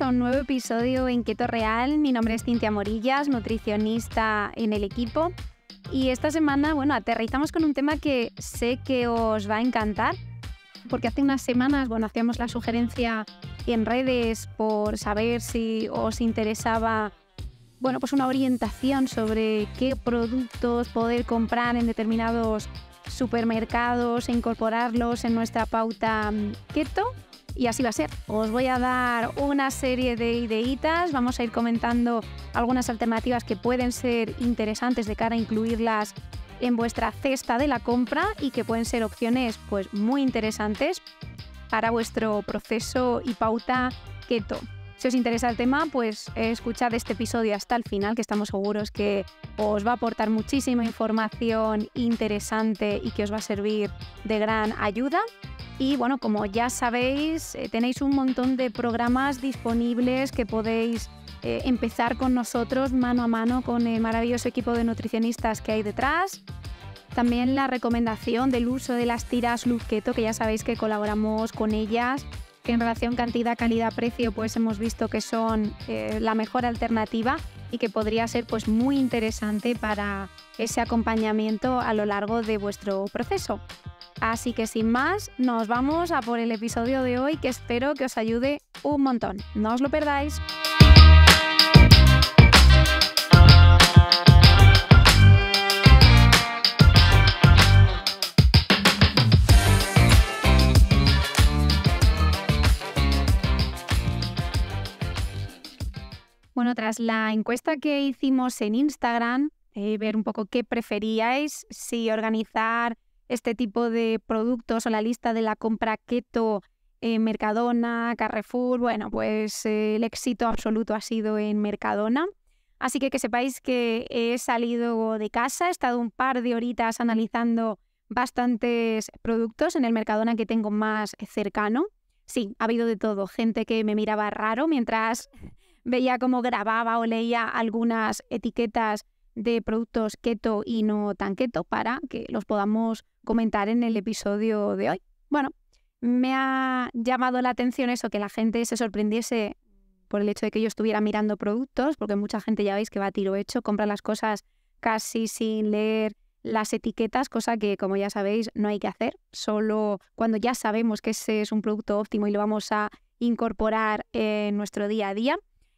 a un nuevo episodio en Keto Real. Mi nombre es Cintia Morillas, nutricionista en el equipo. Y esta semana, bueno, aterrizamos con un tema que sé que os va a encantar, porque hace unas semanas, bueno, hacíamos la sugerencia en redes por saber si os interesaba, bueno, pues una orientación sobre qué productos poder comprar en determinados supermercados e incorporarlos en nuestra pauta mm, keto y así va a ser. Os voy a dar una serie de ideitas, vamos a ir comentando algunas alternativas que pueden ser interesantes de cara a incluirlas en vuestra cesta de la compra y que pueden ser opciones pues muy interesantes para vuestro proceso y pauta keto. Si os interesa el tema, pues escuchad este episodio hasta el final, que estamos seguros que os va a aportar muchísima información interesante y que os va a servir de gran ayuda. Y bueno, como ya sabéis, eh, tenéis un montón de programas disponibles que podéis eh, empezar con nosotros mano a mano con el maravilloso equipo de nutricionistas que hay detrás. También la recomendación del uso de las tiras luzqueto que ya sabéis que colaboramos con ellas, que en relación cantidad, calidad, precio, pues hemos visto que son eh, la mejor alternativa y que podría ser pues muy interesante para ese acompañamiento a lo largo de vuestro proceso. Así que sin más, nos vamos a por el episodio de hoy que espero que os ayude un montón. No os lo perdáis. Bueno, tras la encuesta que hicimos en Instagram, eh, ver un poco qué preferíais, si organizar este tipo de productos o la lista de la compra keto, en Mercadona, Carrefour, bueno, pues eh, el éxito absoluto ha sido en Mercadona. Así que que sepáis que he salido de casa, he estado un par de horitas analizando bastantes productos en el Mercadona que tengo más cercano. Sí, ha habido de todo, gente que me miraba raro mientras veía cómo grababa o leía algunas etiquetas de productos keto y no tan keto para que los podamos comentar en el episodio de hoy. Bueno, me ha llamado la atención eso, que la gente se sorprendiese por el hecho de que yo estuviera mirando productos, porque mucha gente ya veis que va a tiro hecho, compra las cosas casi sin leer las etiquetas, cosa que como ya sabéis no hay que hacer, solo cuando ya sabemos que ese es un producto óptimo y lo vamos a incorporar en nuestro día a día.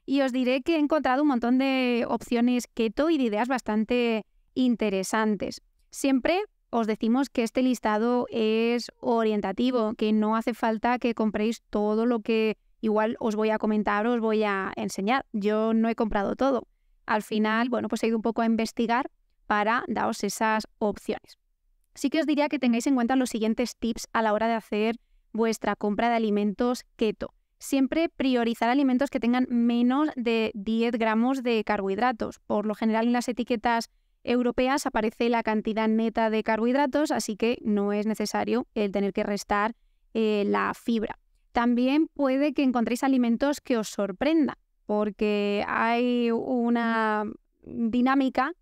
Y os diré que he encontrado un montón de opciones keto y de ideas bastante interesantes. Siempre os decimos que este listado es orientativo, que no hace falta que compréis todo lo que igual os voy a comentar o os voy a enseñar. Yo no he comprado todo. Al final, bueno, pues he ido un poco a investigar para daros esas opciones. Sí que os diría que tengáis en cuenta los siguientes tips a la hora de hacer vuestra compra de alimentos keto siempre priorizar alimentos que tengan menos de 10 gramos de carbohidratos. Por lo general en las etiquetas europeas aparece la cantidad neta de carbohidratos, así que no es necesario el tener que restar eh, la fibra. También puede que encontréis alimentos que os sorprenda, porque hay una dinámica,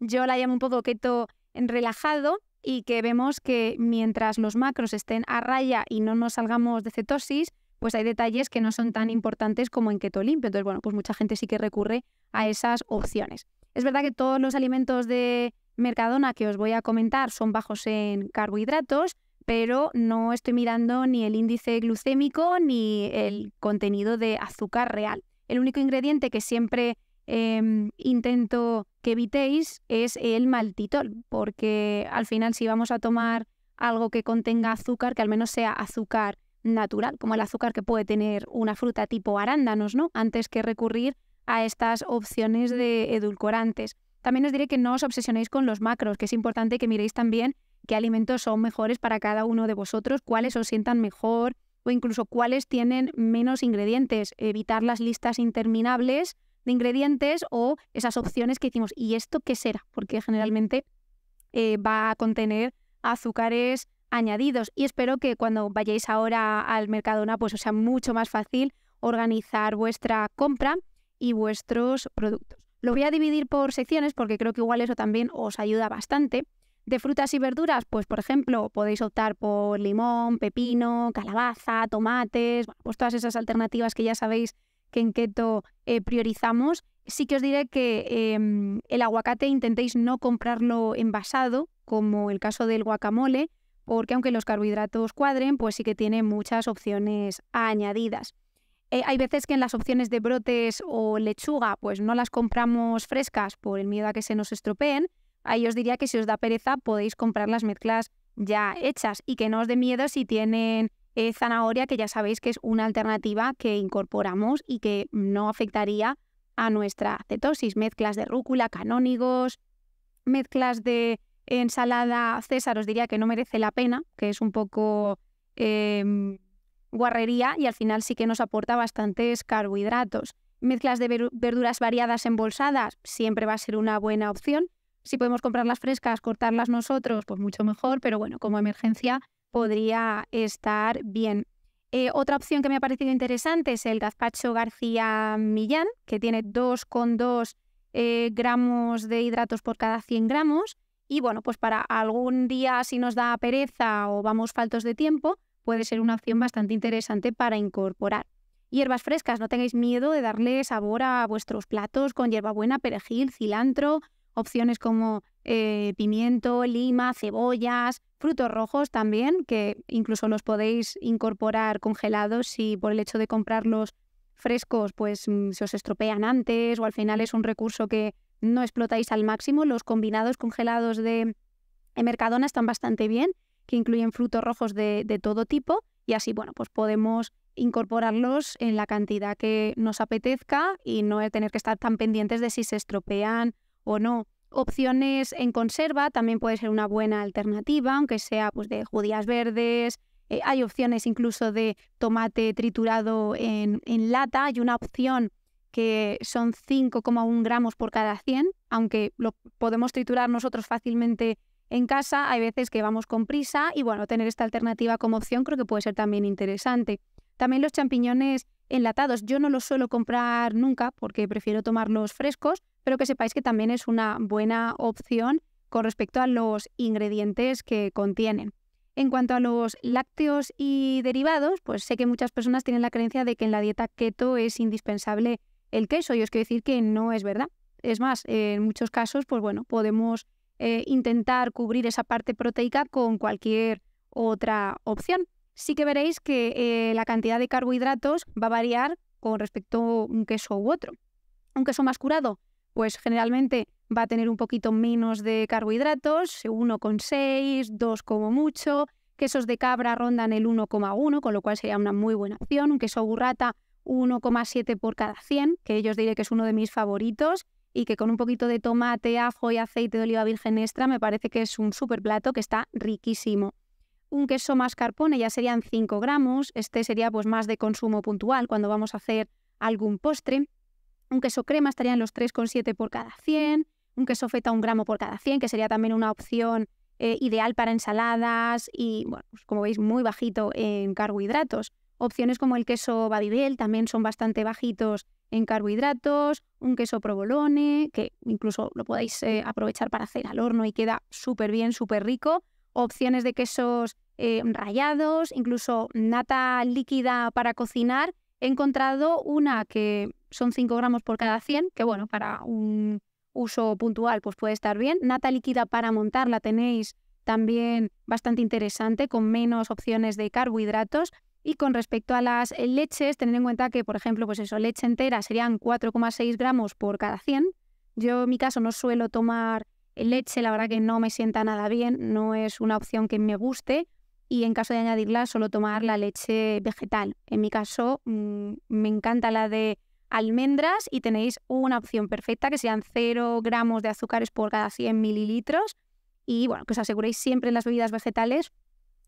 yo la llamo un poco keto relajado, y que vemos que mientras los macros estén a raya y no nos salgamos de cetosis, pues hay detalles que no son tan importantes como en keto Entonces, bueno, pues mucha gente sí que recurre a esas opciones. Es verdad que todos los alimentos de Mercadona que os voy a comentar son bajos en carbohidratos, pero no estoy mirando ni el índice glucémico ni el contenido de azúcar real. El único ingrediente que siempre em, intento que evitéis es el maltitol, porque al final si vamos a tomar algo que contenga azúcar, que al menos sea azúcar natural, como el azúcar que puede tener una fruta tipo arándanos, ¿no? Antes que recurrir a estas opciones de edulcorantes. También os diré que no os obsesionéis con los macros, que es importante que miréis también qué alimentos son mejores para cada uno de vosotros, cuáles os sientan mejor o incluso cuáles tienen menos ingredientes. Evitar las listas interminables de ingredientes o esas opciones que hicimos. ¿y esto qué será? Porque generalmente eh, va a contener azúcares añadidos. Y espero que cuando vayáis ahora al Mercadona, pues os sea mucho más fácil organizar vuestra compra y vuestros productos. Lo voy a dividir por secciones porque creo que igual eso también os ayuda bastante. De frutas y verduras, pues por ejemplo, podéis optar por limón, pepino, calabaza, tomates, pues todas esas alternativas que ya sabéis que en keto eh, priorizamos. Sí que os diré que em, el aguacate intentéis no comprarlo envasado, como el caso del guacamole, porque aunque los carbohidratos cuadren, pues sí que tiene muchas opciones añadidas. Eh, hay veces que en las opciones de brotes o lechuga, pues no las compramos frescas por el miedo a que se nos estropeen. Ahí os diría que si os da pereza podéis comprar las mezclas ya hechas y que no os dé miedo si tienen eh, zanahoria, que ya sabéis que es una alternativa que incorporamos y que no afectaría a nuestra cetosis. Mezclas de rúcula, canónigos, mezclas de ensalada César os diría que no merece la pena, que es un poco em, guarrería y al final sí que nos aporta bastantes carbohidratos. Mezclas de verduras variadas embolsadas siempre va a ser una buena opción. Si podemos comprarlas frescas, cortarlas nosotros, pues mucho mejor, pero bueno, como emergencia podría estar bien. Eh, otra opción que me ha parecido interesante es el gazpacho García Millán, que tiene 2,2 eh, gramos de hidratos por cada 100 gramos y bueno, pues para algún día si nos da pereza o vamos faltos de tiempo, puede ser una opción bastante interesante para incorporar. Hierbas frescas, no tengáis miedo de darle sabor a vuestros platos con hierbabuena, perejil, cilantro, opciones como eh, pimiento, lima, cebollas, frutos rojos también, que incluso los podéis incorporar congelados si por el hecho de comprarlos frescos pues mm, se os estropean antes o al final es un recurso que no explotáis al máximo. Los combinados congelados de Mercadona están bastante bien, que incluyen frutos rojos de, todo tipo y así, bueno, pues podemos incorporarlos en la cantidad que nos apetezca y no tener que estar tan pendientes de si se estropean o no. Opciones en conserva también puede ser una buena alternativa, aunque sea pues, de judías verdes. Eh, hay opciones incluso de tomate triturado en, en lata. Hay una opción que son 5,1 gramos por cada 100, aunque lo podemos triturar nosotros fácilmente en casa, hay veces que vamos con prisa y bueno, tener esta alternativa como opción creo que puede ser también interesante. También los champiñones enlatados, yo no los suelo comprar nunca porque prefiero tomarlos frescos, pero que sepáis que también es una buena opción con respecto a los ingredientes que contienen. En cuanto a los lácteos y derivados, pues sé que muchas personas tienen la creencia de que en la dieta keto es indispensable el queso. Y os quiero decir que no es verdad. Es más, en muchos casos, pues bueno, podemos eh, intentar cubrir esa parte proteica con cualquier otra opción. Sí que veréis que eh, la cantidad de carbohidratos va a variar con respecto a un queso u otro. Un queso más curado, pues generalmente va a tener un poquito menos de carbohidratos, 1,6, 2 como mucho. Quesos de cabra rondan el 1,1, con lo cual sería una muy buena opción. Un queso burrata 1,7 por cada 100, que yo os diré que es uno de mis favoritos y que con un poquito de tomate, ajo y aceite de oliva virgen extra me parece que es un super plato que está riquísimo. Un queso mascarpone ya serían 5 gramos, este sería pues más de consumo puntual cuando vamos a hacer algún postre. Un queso crema estarían los 3,7 por cada 100, un queso feta un gramo por cada 100, que sería también una opción eh, ideal para ensaladas y, bueno, pues, como veis, muy bajito en carbohidratos. Opciones como el queso Badibel también son bastante bajitos en carbohidratos, un queso provolone, que incluso lo podéis eh, aprovechar para hacer al horno y queda súper bien, súper rico. Opciones de quesos eh, rallados, incluso nata líquida para cocinar. He encontrado una que son 5 gramos por cada 100, que bueno, para un uso puntual pues puede estar bien. Nata líquida para montar la tenéis también bastante interesante, con menos opciones de carbohidratos. Y con respecto a las eh, leches, tener en cuenta que, por ejemplo, pues eso, leche entera serían 4,6 gramos por cada 100. Yo en mi caso no suelo tomar eh, leche, la verdad que no me sienta nada bien, no es una opción que me guste. Y en caso de añadirla, suelo tomar la leche vegetal. En mi caso, mm, me encanta la de almendras y tenéis una opción perfecta que sean 0 gramos de azúcares por cada 100 mililitros. Y bueno, que os aseguréis siempre en las bebidas vegetales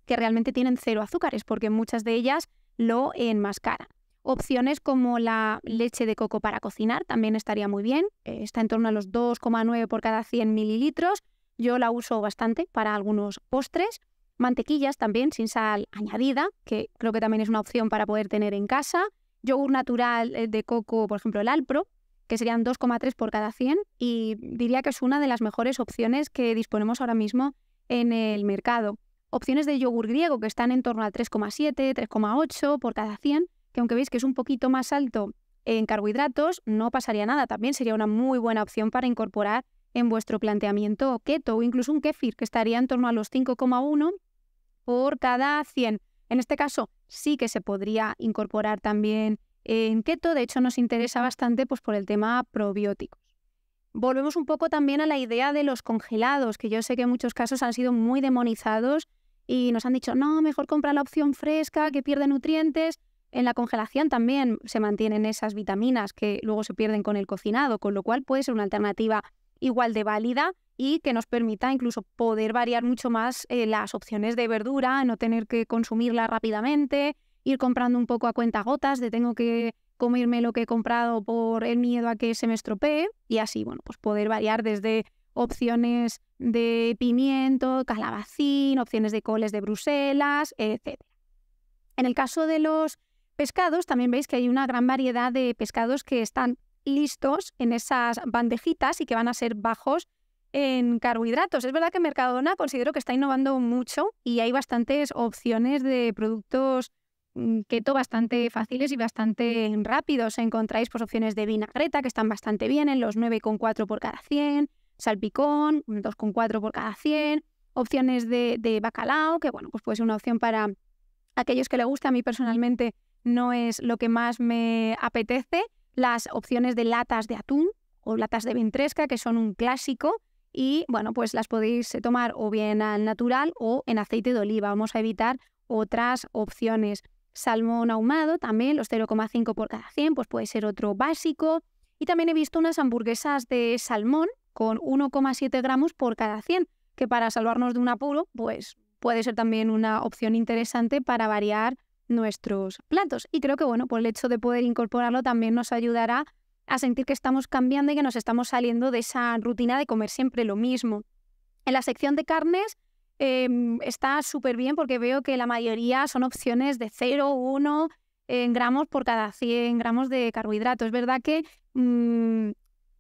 que realmente tienen cero azúcares, porque muchas de ellas lo enmascaran. Opciones como la leche de coco para cocinar también estaría muy bien. Eh, está en torno a los 2,9 por cada 100 mililitros. Yo la uso bastante para algunos postres. Mantequillas también sin sal añadida, que creo que también es una opción para poder tener en casa. Yogur natural eh, de coco, por ejemplo, el Alpro, que serían 2,3 por cada 100. Y diría que es una de las mejores opciones que disponemos ahora mismo en el mercado opciones de yogur griego que están en torno al 3,7, 3,8 por cada 100, que aunque veis que es un poquito más alto en carbohidratos, no pasaría nada. También sería una muy buena opción para incorporar en vuestro planteamiento keto o incluso un kefir, que estaría en torno a los 5,1 por cada 100. En este caso, sí que se podría incorporar también en keto. De hecho, nos interesa bastante pues, por el tema probióticos. Volvemos un poco también a la idea de los congelados, que yo sé que en muchos casos han sido muy demonizados y nos han dicho, no, mejor compra la opción fresca que pierde nutrientes. En la congelación también se mantienen esas vitaminas que luego se pierden con el cocinado, con lo cual puede ser una alternativa igual de válida y que nos permita incluso poder variar mucho más eh, las opciones de verdura, no tener que consumirla rápidamente, ir comprando un poco a cuenta gotas de tengo que comerme lo que he comprado por el miedo a que se me estropee y así, bueno, pues poder variar desde opciones de pimiento, calabacín, opciones de coles de Bruselas, etc. En el caso de los pescados, también veis que hay una gran variedad de pescados que están listos en esas bandejitas y que van a ser bajos en carbohidratos. Es verdad que Mercadona considero que está innovando mucho y hay bastantes opciones de productos mm, keto bastante fáciles y bastante rápidos. Encontráis pues, opciones de vinagreta que están bastante bien en los 9,4 por cada 100, salpicón, 2,4 por cada 100, opciones de, bacalao, que bueno, pues puede ser una opción para aquellos que le gusta. A mí personalmente no es lo que más me apetece. Las opciones de latas de atún o latas de ventresca, que son un clásico. Y bueno, pues las podéis eh, tomar o bien al natural o en aceite de oliva. Vamos a evitar otras opciones. Salmón ahumado también, los 0,5 por cada 100, pues puede ser otro básico. Y también he visto unas hamburguesas de salmón con 1,7 gramos por cada 100, que para salvarnos de un apuro, pues puede ser también una opción interesante para variar nuestros platos. Y creo que, bueno, por pues el hecho de poder incorporarlo también nos ayudará a sentir que estamos cambiando y que nos estamos saliendo de esa rutina de comer siempre lo mismo. En la sección de carnes em, está súper bien porque veo que la mayoría son opciones de 0, 1 gramos por cada 100 gramos de carbohidratos. Es verdad que mm,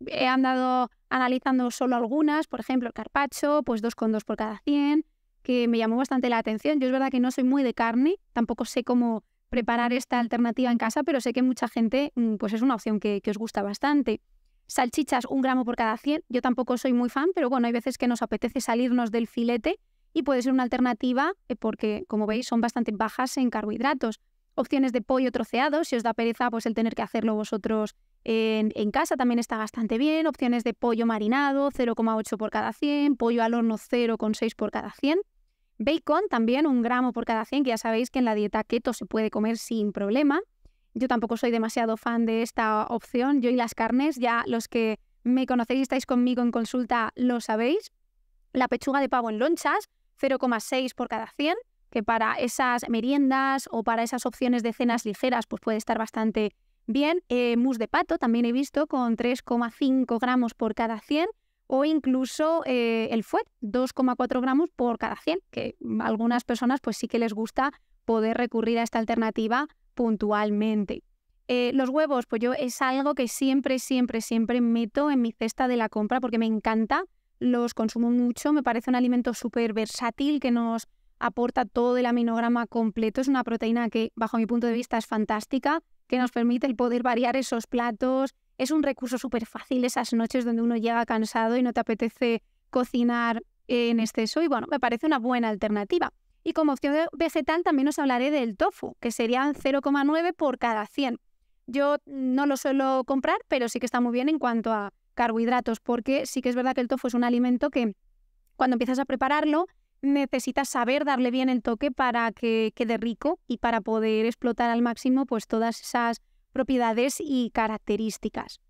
he andado analizando solo algunas, por ejemplo, el carpacho, pues 2,2 por cada 100, que me llamó bastante la atención. Yo es verdad que no soy muy de carne, tampoco sé cómo preparar esta alternativa en casa, pero sé que mucha gente, mm, pues es una opción que, que os gusta bastante. Salchichas, un gramo por cada 100. Yo tampoco soy muy fan, pero bueno, hay veces que nos apetece salirnos del filete y puede ser una alternativa eh, porque, como veis, son bastante bajas en carbohidratos opciones de pollo troceado, si os da pereza pues el tener que hacerlo vosotros en, casa también está bastante bien, opciones de pollo marinado 0,8 por cada 100, pollo al horno 0,6 por cada 100, bacon también un gramo por cada 100, que ya sabéis que en la dieta keto se puede comer sin problema. Yo tampoco soy demasiado fan de esta opción, yo y las carnes, ya los que me conocéis y estáis conmigo en consulta lo sabéis. La pechuga de pavo en lonchas, 0,6 por cada 100 que para esas meriendas o para esas opciones de cenas ligeras, pues puede estar bastante bien. Eh, mousse de pato también he visto con 3,5 gramos por cada 100 o incluso eh, el fuet, 2,4 gramos por cada 100, que a algunas personas pues sí que les gusta poder recurrir a esta alternativa puntualmente. Eh, los huevos, pues yo es algo que siempre, siempre, siempre meto en mi cesta de la compra porque me encanta, los consumo mucho, me parece un alimento súper versátil que nos aporta todo el aminograma completo. Es una proteína que, bajo mi punto de vista, es fantástica, que nos permite el poder variar esos platos. Es un recurso súper fácil esas noches donde uno llega cansado y no te apetece cocinar en exceso. Y bueno, me parece una buena alternativa. Y como opción vegetal también os hablaré del tofu, que serían 0,9 por cada 100. Yo no lo suelo comprar, pero sí que está muy bien en cuanto a carbohidratos, porque sí que es verdad que el tofu es un alimento que cuando empiezas a prepararlo necesitas saber darle bien el toque para que quede rico y para poder explotar al máximo pues, todas esas propiedades y características.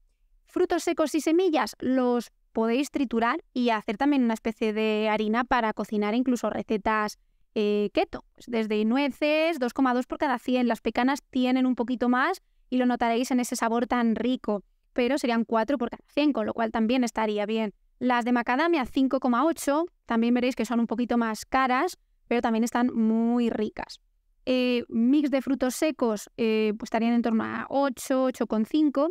Frutos secos y semillas los podéis triturar y hacer también una especie de harina para cocinar incluso recetas eh, keto. Pues, desde nueces, 2,2 por cada 100. Las pecanas tienen un poquito más y lo notaréis en ese sabor tan rico, pero serían 4 por cada 100, con lo cual también estaría bien. Las de macadamia 5,8, también veréis que son un poquito más caras, pero también están muy ricas. Eh, mix de frutos secos eh, pues estarían en torno a 8, 8,5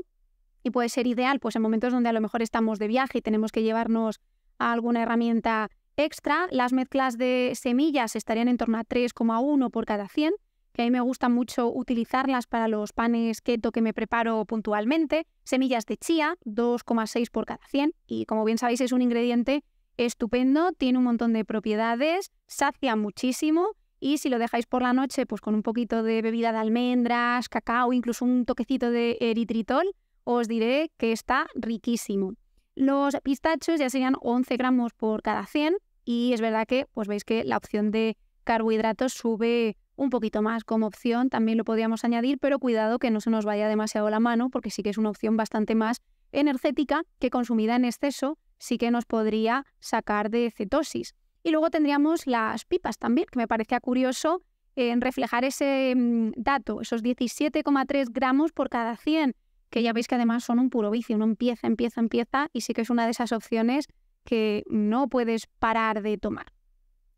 y puede ser ideal pues en momentos donde a lo mejor estamos de viaje y tenemos que llevarnos alguna herramienta extra. Las mezclas de semillas estarían en torno a 3,1 por cada 100 que a mí me gusta mucho utilizarlas para los panes keto que me preparo puntualmente, semillas de chía, 2,6 por cada 100, y como bien sabéis es un ingrediente estupendo, tiene un montón de propiedades, sacia muchísimo y si lo dejáis por la noche pues con un poquito de bebida de almendras, cacao, incluso un toquecito de eritritol, os diré que está riquísimo. Los pistachos ya serían 11 gramos por cada 100 y es verdad que pues veis que la opción de carbohidratos sube un poquito más como opción, también lo podríamos añadir, pero cuidado que no se nos vaya demasiado la mano, porque sí que es una opción bastante más energética que consumida en exceso, sí que nos podría sacar de cetosis. Y luego tendríamos las pipas también, que me parecía curioso en eh, reflejar ese mm, dato, esos 17,3 gramos por cada 100, que ya veis que además son un puro vicio, uno empieza, empieza, empieza, y sí que es una de esas opciones que no puedes parar de tomar.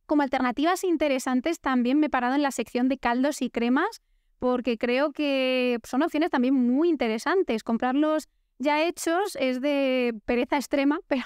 Como alternativas interesantes también me he parado en la sección de caldos y cremas porque creo que son opciones también muy interesantes. Comprarlos ya hechos es de pereza extrema, pero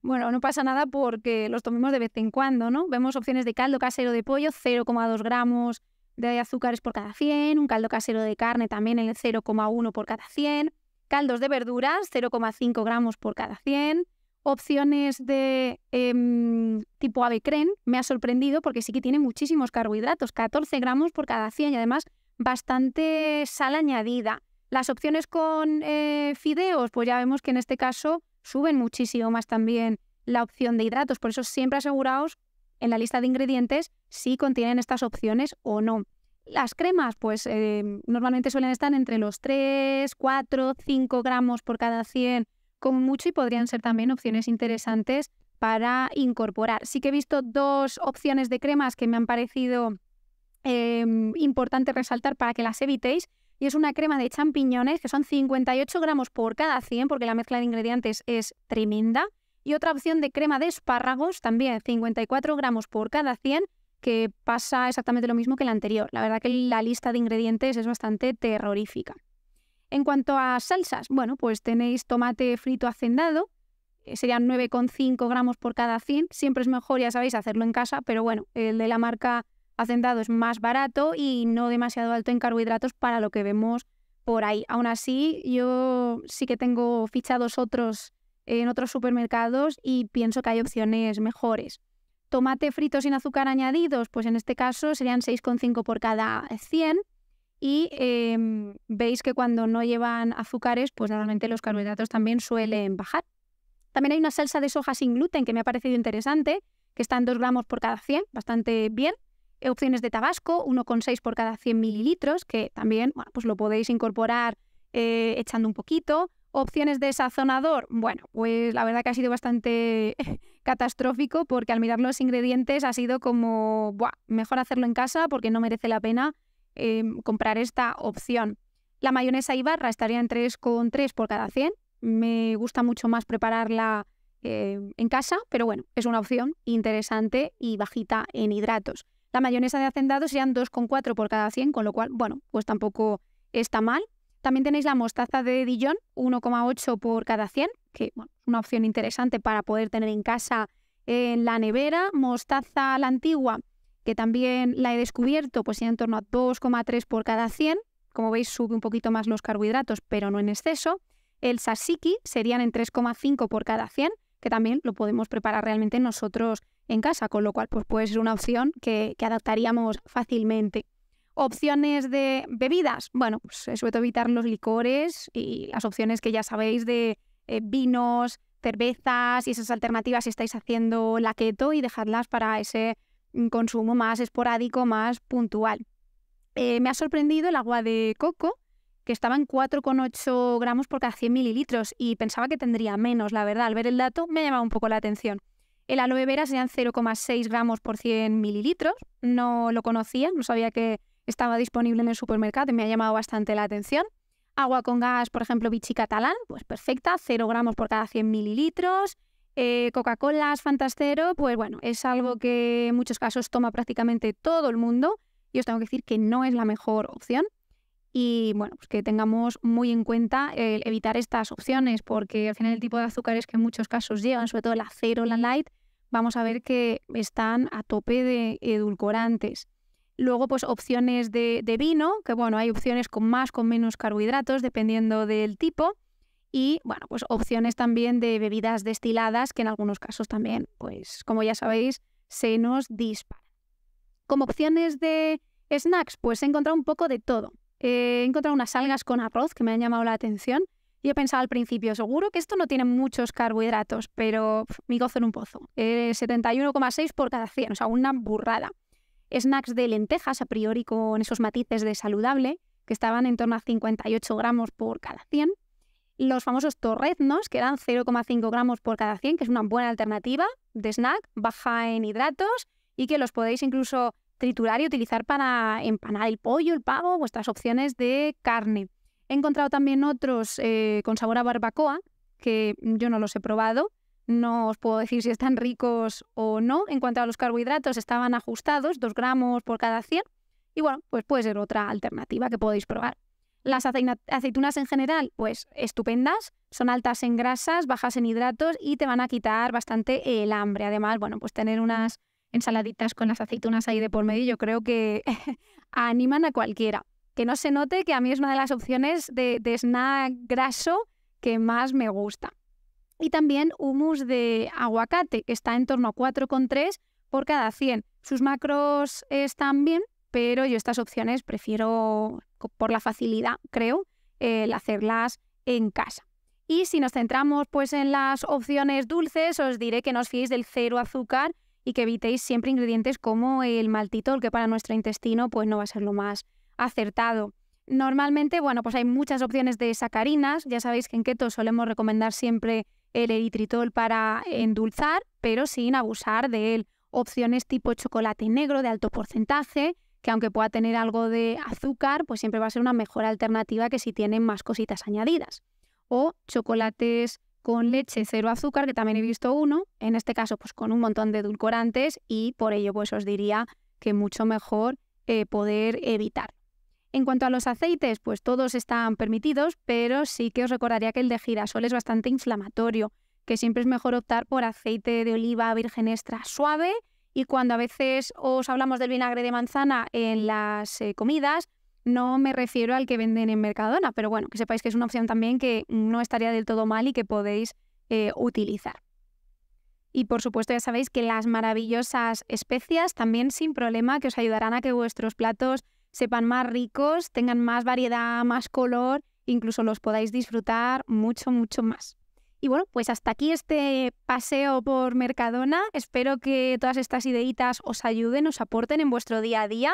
bueno, no pasa nada porque los tomemos de vez en cuando, ¿no? Vemos opciones de caldo casero de pollo, 0,2 gramos de azúcares por cada 100, un caldo casero de carne también el 0,1 por cada 100, caldos de verduras, 0,5 gramos por cada 100, opciones de eh, tipo avecren me ha sorprendido porque sí que tiene muchísimos carbohidratos, 14 gramos por cada 100 y además bastante sal añadida. Las opciones con eh, fideos, pues ya vemos que en este caso suben muchísimo más también la opción de hidratos, por eso siempre aseguraos en la lista de ingredientes si contienen estas opciones o no. Las cremas, pues em, normalmente suelen estar entre los 3, 4, 5 gramos por cada 100 con mucho y podrían ser también opciones interesantes para incorporar. Sí que he visto dos opciones de cremas que me han parecido em, importante resaltar para que las evitéis. Y es una crema de champiñones que son 58 gramos por cada 100 porque la mezcla de ingredientes es tremenda. Y otra opción de crema de espárragos, también 54 gramos por cada 100, que pasa exactamente lo mismo que la anterior. La verdad que la lista de ingredientes es bastante terrorífica. En cuanto a salsas, bueno, pues tenéis tomate frito hacendado, eh, serían 9,5 gramos por cada 100. Siempre es mejor, ya sabéis, hacerlo en casa, pero bueno, el de la marca hacendado es más barato y no demasiado alto en carbohidratos para lo que vemos por ahí. Aún así, yo sí que tengo fichados otros en otros supermercados y pienso que hay opciones mejores. Tomate frito sin azúcar añadidos, pues en este caso serían 6,5 por cada 100. Y em, veis que cuando no llevan azúcares, pues normalmente los carbohidratos también suelen bajar. También hay una salsa de soja sin gluten que me ha parecido interesante, que están en 2 gramos por cada 100, bastante bien. Eh, opciones de tabasco, 1,6 por cada 100 mililitros, que también pues lo podéis incorporar eh, echando un poquito. Opciones de sazonador, bueno, pues la verdad que ha sido bastante catastrófico porque al mirar los ingredientes ha sido como, mejor hacerlo en casa porque no merece la pena Em, comprar esta opción. La mayonesa Ibarra estaría en 3,3 por cada 100. Me gusta mucho más prepararla em, en casa, pero bueno, es una opción interesante y bajita en hidratos. La mayonesa de hacendado serían 2,4 por cada 100, con lo cual, bueno, pues tampoco está mal. También tenéis la mostaza de Dijon, 1,8 por cada 100, que es una opción interesante para poder tener en casa en la nevera. Mostaza la antigua, que también la he descubierto, pues en torno a 2,3 por cada 100. Como veis, sube un poquito más los carbohidratos, pero no en exceso. El Sasiki serían en 3,5 por cada 100, que también lo podemos preparar realmente nosotros en casa, con lo cual pues puede ser una opción que, adaptaríamos fácilmente. Opciones de bebidas, bueno, pues, eh, sobre evitar los licores y las opciones que ya sabéis de eh, vinos, cervezas y esas alternativas si estáis haciendo la keto y dejadlas para ese consumo más esporádico, más puntual. Eh, me ha sorprendido el agua de coco, que estaba en 4,8 gramos por cada 100 mililitros y pensaba que tendría menos, la verdad. Al ver el dato me ha llamado un poco la atención. El aloe vera serían 0,6 gramos por 100 mililitros. No lo conocía, no sabía que estaba disponible en el supermercado y me ha llamado bastante la atención. Agua con gas, por ejemplo, Vichy Catalán, pues perfecta, 0 gramos por cada 100 mililitros. Eh, Coca-Cola, Fantas Cero, pues bueno, es algo que en muchos casos toma prácticamente todo el mundo. Y os tengo que decir que no es la mejor opción. Y bueno, pues que tengamos muy en cuenta evitar estas opciones, porque al final el tipo de azúcares que en muchos casos llevan, sobre todo el cero, la light, vamos a ver que están a tope de edulcorantes. Luego, pues opciones de, de, vino, que bueno, hay opciones con más, con menos carbohidratos, dependiendo del tipo y bueno, pues opciones también de bebidas destiladas que en algunos casos también, pues como ya sabéis, se nos dispara. Como opciones de snacks, pues he encontrado un poco de todo. he encontrado unas algas con arroz que me han llamado la atención. Y Yo pensado al principio, seguro que esto no tiene muchos carbohidratos, pero mi gozo en un pozo. 71,6 eh, por cada 100, o sea, una burrada. Snacks de lentejas, a priori con esos matices de saludable, que estaban en torno a 58 gramos por cada 100 los famosos torreznos, que dan 0,5 gramos por cada 100, que es una buena alternativa de snack, baja en hidratos y que los podéis incluso triturar y utilizar para empanar el pollo, el pavo, vuestras opciones de carne. He encontrado también otros eh, con sabor a barbacoa, que yo no los he probado, no os puedo decir si están ricos o no. En cuanto a los carbohidratos, estaban ajustados, 2 gramos por cada 100. Y bueno, pues puede ser otra alternativa que podéis probar. Las aceitunas en general, pues estupendas, son altas en grasas, bajas en hidratos y te van a quitar bastante el hambre. Además, bueno, pues tener unas ensaladitas con las aceitunas ahí de por medio, yo creo que animan a cualquiera. Que no se note que a mí es una de las opciones de, snack graso que más me gusta. Y también humus de aguacate, que está en torno a 4,3 por cada 100. Sus macros están bien, pero yo estas opciones prefiero, por la facilidad, creo, el hacerlas en casa. Y si nos centramos pues, en las opciones dulces, os diré que no os fiéis del cero azúcar y que evitéis siempre ingredientes como el maltitol, que para nuestro intestino pues, no va a ser lo más acertado. Normalmente, bueno, pues hay muchas opciones de sacarinas. Ya sabéis que en keto solemos recomendar siempre el eritritol para endulzar, pero sin abusar de él. Opciones tipo chocolate negro de alto porcentaje, que aunque pueda tener algo de azúcar, pues siempre va a ser una mejor alternativa que si tienen más cositas añadidas. O chocolates con leche cero azúcar, que también he visto uno, en este caso pues con un montón de edulcorantes y por ello pues os diría que mucho mejor eh, poder evitar. En cuanto a los aceites, pues todos están permitidos, pero sí que os recordaría que el de girasol es bastante inflamatorio, que siempre es mejor optar por aceite de oliva virgen extra suave, y cuando a veces os hablamos del vinagre de manzana en las eh, comidas, no me refiero al que venden en Mercadona, pero bueno, que sepáis que es una opción también que no estaría del todo mal y que podéis eh, utilizar. Y por supuesto ya sabéis que las maravillosas especias también sin problema que os ayudarán a que vuestros platos sepan más ricos, tengan más variedad, más color, incluso los podáis disfrutar mucho, mucho más. Y bueno, pues hasta aquí este paseo por Mercadona. Espero que todas estas ideitas os ayuden, os aporten en vuestro día a día.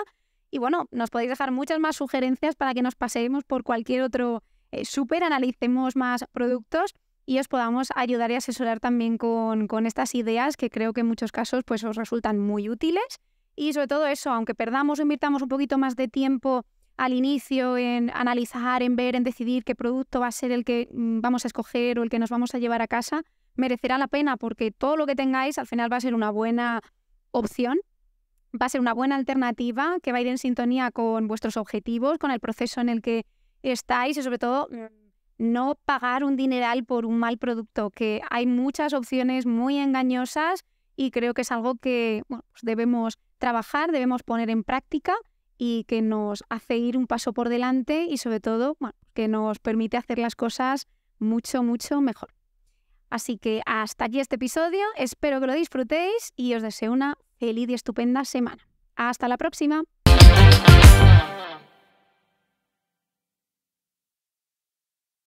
Y bueno, nos podéis dejar muchas más sugerencias para que nos paseemos por cualquier otro super eh, súper, analicemos más productos y os podamos ayudar y asesorar también con, con, estas ideas que creo que en muchos casos pues, os resultan muy útiles. Y sobre todo eso, aunque perdamos o invirtamos un poquito más de tiempo al inicio en analizar, en ver, en decidir qué producto va a ser el que mm, vamos a escoger o el que nos vamos a llevar a casa, merecerá la pena porque todo lo que tengáis al final va a ser una buena opción, va a ser una buena alternativa que va a ir en sintonía con vuestros objetivos, con el proceso en el que estáis y sobre todo mm, no pagar un dineral por un mal producto, que hay muchas opciones muy engañosas y creo que es algo que pues debemos trabajar, debemos poner en práctica y que nos hace ir un paso por delante y sobre todo bueno, que nos permite hacer las cosas mucho, mucho mejor. Así que hasta aquí este episodio, espero que lo disfrutéis y os deseo una feliz y estupenda semana. Hasta la próxima.